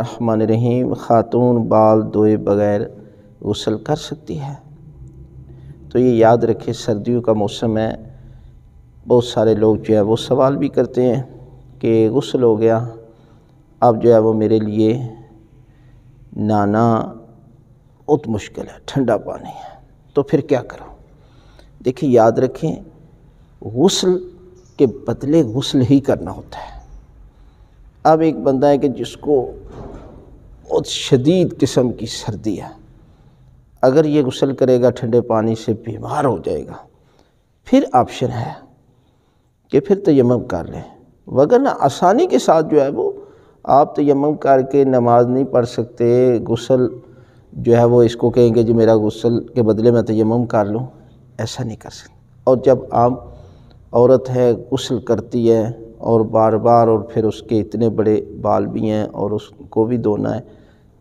रहमान रहीम ख़ातून बाल दोए बग़ैर गसल कर सकती है तो ये याद रखें सर्दियों का मौसम है बहुत सारे लोग जो है वो सवाल भी करते हैं कि गसल हो गया अब जो है वो मेरे लिए नाना बहुत मुश्किल है ठंडा पानी है तो फिर क्या करो देखिए याद रखें गसल के बदले गसल ही करना होता है अब एक बंदा है कि जिसको बहुत शदीद किस्म की सर्दी है अगर ये गसल करेगा ठंडे पानी से बीमार हो जाएगा फिर ऑप्शन है कि फिर तयम कर लें वगरना आसानी के साथ जो है वो आप तयम करके नमाज नहीं पढ़ सकते गसल जो है वो इसको कहेंगे जी मेरा गसल के बदले में तयम कर लूँ ऐसा नहीं कर सकते और जब आप औरत है गसल करती है और बार बार और फिर उसके इतने बड़े बाल भी हैं और उसको भी धोना है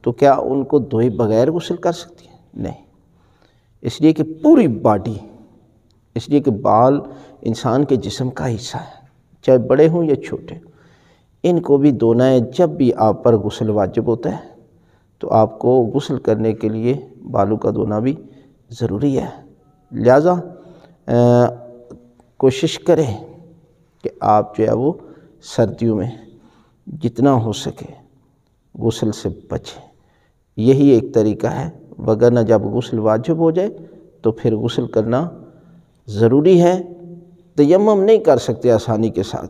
तो क्या उनको धोए बगैर गसल कर सकती है नहीं इसलिए कि पूरी बॉडी इसलिए कि बाल इंसान के जिसम का हिस्सा है चाहे बड़े हों या छोटे इनको भी धोना है जब भी आप पर गसल वाजिब होता है तो आपको गसल करने के लिए बालों का धोना भी ज़रूरी है लिहाजा कोशिश करें कि आप जो है वो सर्दियों में जितना हो सके गसल से बचें यही एक तरीका है वगरना जब गसल वाजिब हो जाए तो फिर गसल करना ज़रूरी है तयम नहीं कर सकते आसानी के साथ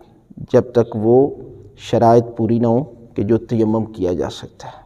जब तक वो शरात पूरी ना हो कि जो तयम किया जा सकता है